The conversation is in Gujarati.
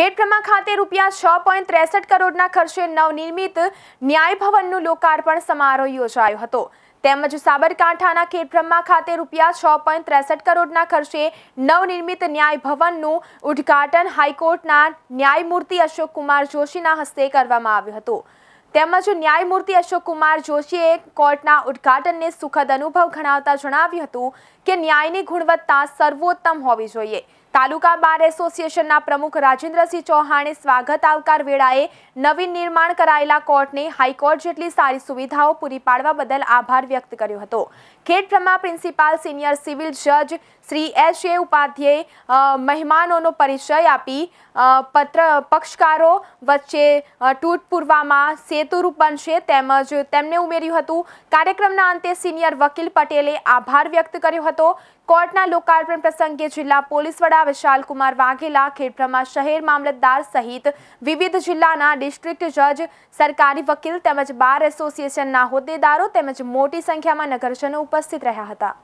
ખેડબ્રહ્મા ખાતે રૂપિયા છ પોઈન્ટ ત્રેસઠ કરોડના ખર્ચે નવનિર્મિત ન્યાય ભવનનું લોકાર્પણ સમારોહ યોજાયો હતો તેમજ સાબરકાંઠાના ખેડબ્રહ્મા ખાતે રૂપિયા છ પોઈન્ટ ત્રેસઠ કરોડના ખર્ચે નવનિર્મિત ન્યાય ભવનનું ઉદ્ઘાટન હાઈકોર્ટના ન્યાયમૂર્તિ અશોક કુમાર જોશીના હસ્તે કરવામાં આવ્યું હતું તેમજ ન્યાયમૂર્તિ અશોક કુમાર જોશીએ કોર્ટના ઉદ્ઘાટનને સુખદ અનુભવ ગણાવતા જણાવ્યું હતું કે ન્યાયની ગુણવત્તા સર્વોત્તમ હોવી જોઈએ તાલુકા બાર એસોસિએશનના પ્રમુખ રાજેન્દ્રસિંહ ચૌહાણે સ્વાગત આવકાર વેળાએ નવીન નિર્માણ કરાયેલા કોર્ટને હાઈકોર્ટ જેટલી સારી સુવિધાઓ પૂરી પાડવા બદલ આભાર વ્યક્ત કર્યો હતો ખેડબ્રહ્મા પ્રિન્સિપાલ સિનિયર સિવિલ જજ શ્રી એચ એ ઉપાધ્યાય મહેમાનોનો પરિચય આપી પત્ર પક્ષકારો વચ્ચે તૂટપૂર્વામાં પૂરવામાં સેતુરૂપ બનશે તેમજ તેમણે ઉમેર્યું હતું કાર્યક્રમના અંતે સિનિયર વકીલ પટેલે આભાર વ્યક્ત કર્યો હતો કોર્ટના લોકાર્પણ પ્રસંગે જિલ્લા પોલીસ વડા વડા વિશાલકુમાર વાઘેલા ખેડબ્રહ્મા શહેર મામલતદાર સહિત વિવિધ જિલ્લાના ડિસ્ટ્રિક્ટ જજ સરકારી વકીલ તેમજ બાર એસોસિએશનના હોદ્દેદારો તેમજ મોટી સંખ્યામાં નગરજનો ઉપસ્થિત રહ્યા હતા